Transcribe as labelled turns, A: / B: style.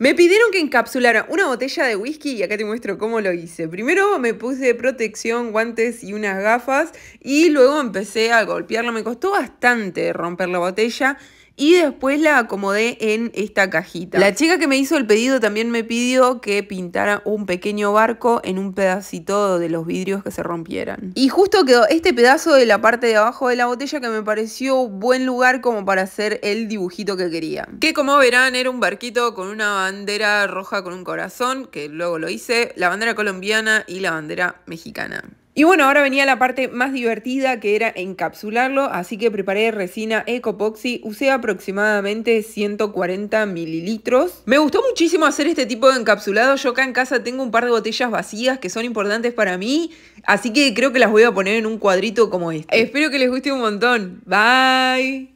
A: Me pidieron que encapsulara una botella de whisky y acá te muestro cómo lo hice. Primero me puse protección, guantes y unas gafas y luego empecé a golpearlo. Me costó bastante romper la botella y después la acomodé en esta cajita. La chica que me hizo el pedido también me pidió que pintara un pequeño barco en un pedacito de los vidrios que se rompieran. Y justo quedó este pedazo de la parte de abajo de la botella que me pareció buen lugar como para hacer el dibujito que quería. Que como verán era un barquito con una bandera roja con un corazón, que luego lo hice, la bandera colombiana y la bandera mexicana. Y bueno, ahora venía la parte más divertida que era encapsularlo, así que preparé resina Ecopoxy, usé aproximadamente 140 mililitros. Me gustó muchísimo hacer este tipo de encapsulado, yo acá en casa tengo un par de botellas vacías que son importantes para mí, así que creo que las voy a poner en un cuadrito como este. Espero que les guste un montón. Bye.